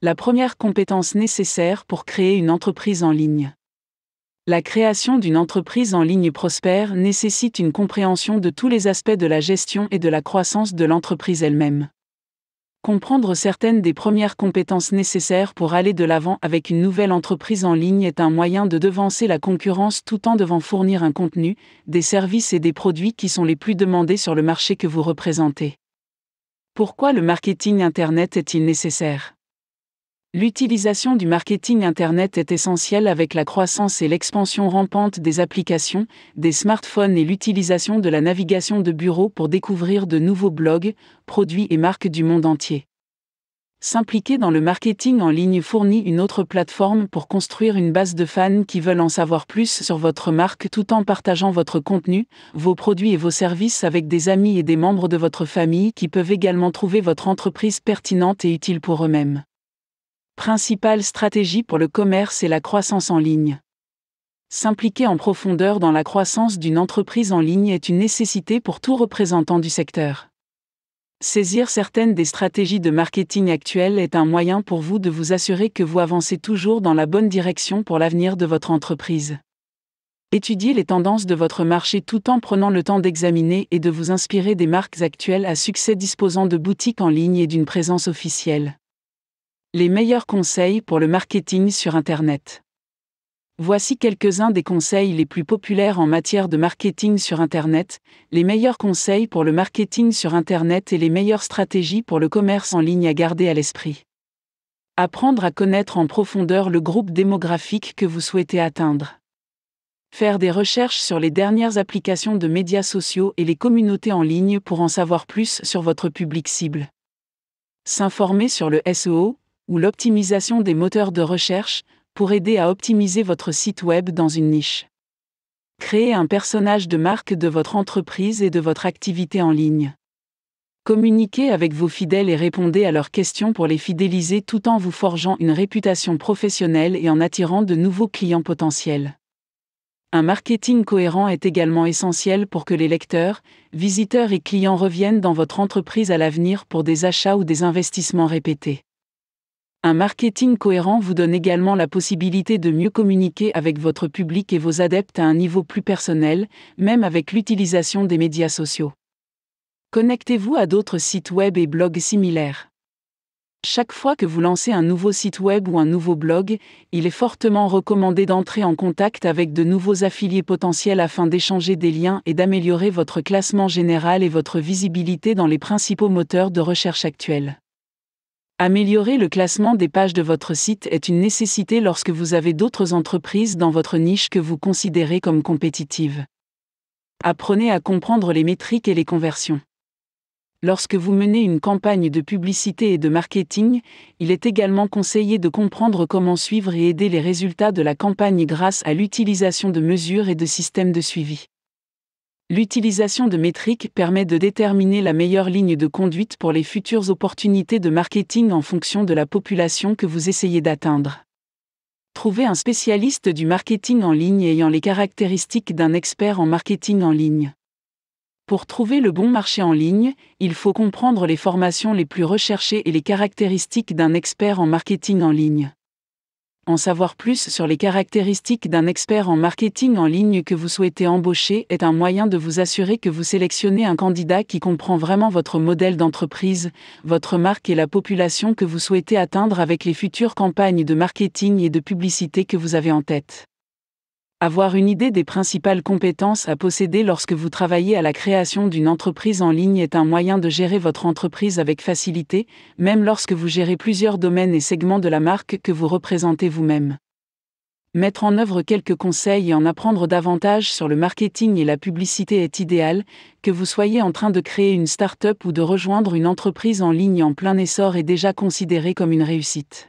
la première compétence nécessaire pour créer une entreprise en ligne. La création d'une entreprise en ligne prospère nécessite une compréhension de tous les aspects de la gestion et de la croissance de l'entreprise elle-même. Comprendre certaines des premières compétences nécessaires pour aller de l'avant avec une nouvelle entreprise en ligne est un moyen de devancer la concurrence tout en devant fournir un contenu, des services et des produits qui sont les plus demandés sur le marché que vous représentez. Pourquoi le marketing Internet est-il nécessaire L'utilisation du marketing Internet est essentielle avec la croissance et l'expansion rampante des applications, des smartphones et l'utilisation de la navigation de bureau pour découvrir de nouveaux blogs, produits et marques du monde entier. S'impliquer dans le marketing en ligne fournit une autre plateforme pour construire une base de fans qui veulent en savoir plus sur votre marque tout en partageant votre contenu, vos produits et vos services avec des amis et des membres de votre famille qui peuvent également trouver votre entreprise pertinente et utile pour eux-mêmes. Principale stratégie pour le commerce et la croissance en ligne. S'impliquer en profondeur dans la croissance d'une entreprise en ligne est une nécessité pour tout représentant du secteur. Saisir certaines des stratégies de marketing actuelles est un moyen pour vous de vous assurer que vous avancez toujours dans la bonne direction pour l'avenir de votre entreprise. Étudiez les tendances de votre marché tout en prenant le temps d'examiner et de vous inspirer des marques actuelles à succès disposant de boutiques en ligne et d'une présence officielle. Les meilleurs conseils pour le marketing sur Internet. Voici quelques-uns des conseils les plus populaires en matière de marketing sur Internet, les meilleurs conseils pour le marketing sur Internet et les meilleures stratégies pour le commerce en ligne à garder à l'esprit. Apprendre à connaître en profondeur le groupe démographique que vous souhaitez atteindre. Faire des recherches sur les dernières applications de médias sociaux et les communautés en ligne pour en savoir plus sur votre public cible. S'informer sur le SEO, ou l'optimisation des moteurs de recherche pour aider à optimiser votre site web dans une niche. Créez un personnage de marque de votre entreprise et de votre activité en ligne. Communiquez avec vos fidèles et répondez à leurs questions pour les fidéliser tout en vous forgeant une réputation professionnelle et en attirant de nouveaux clients potentiels. Un marketing cohérent est également essentiel pour que les lecteurs, visiteurs et clients reviennent dans votre entreprise à l'avenir pour des achats ou des investissements répétés. Un marketing cohérent vous donne également la possibilité de mieux communiquer avec votre public et vos adeptes à un niveau plus personnel, même avec l'utilisation des médias sociaux. Connectez-vous à d'autres sites web et blogs similaires. Chaque fois que vous lancez un nouveau site web ou un nouveau blog, il est fortement recommandé d'entrer en contact avec de nouveaux affiliés potentiels afin d'échanger des liens et d'améliorer votre classement général et votre visibilité dans les principaux moteurs de recherche actuels. Améliorer le classement des pages de votre site est une nécessité lorsque vous avez d'autres entreprises dans votre niche que vous considérez comme compétitives. Apprenez à comprendre les métriques et les conversions. Lorsque vous menez une campagne de publicité et de marketing, il est également conseillé de comprendre comment suivre et aider les résultats de la campagne grâce à l'utilisation de mesures et de systèmes de suivi. L'utilisation de métriques permet de déterminer la meilleure ligne de conduite pour les futures opportunités de marketing en fonction de la population que vous essayez d'atteindre. Trouvez un spécialiste du marketing en ligne ayant les caractéristiques d'un expert en marketing en ligne. Pour trouver le bon marché en ligne, il faut comprendre les formations les plus recherchées et les caractéristiques d'un expert en marketing en ligne en savoir plus sur les caractéristiques d'un expert en marketing en ligne que vous souhaitez embaucher est un moyen de vous assurer que vous sélectionnez un candidat qui comprend vraiment votre modèle d'entreprise, votre marque et la population que vous souhaitez atteindre avec les futures campagnes de marketing et de publicité que vous avez en tête. Avoir une idée des principales compétences à posséder lorsque vous travaillez à la création d'une entreprise en ligne est un moyen de gérer votre entreprise avec facilité, même lorsque vous gérez plusieurs domaines et segments de la marque que vous représentez vous-même. Mettre en œuvre quelques conseils et en apprendre davantage sur le marketing et la publicité est idéal, que vous soyez en train de créer une start-up ou de rejoindre une entreprise en ligne en plein essor est déjà considéré comme une réussite.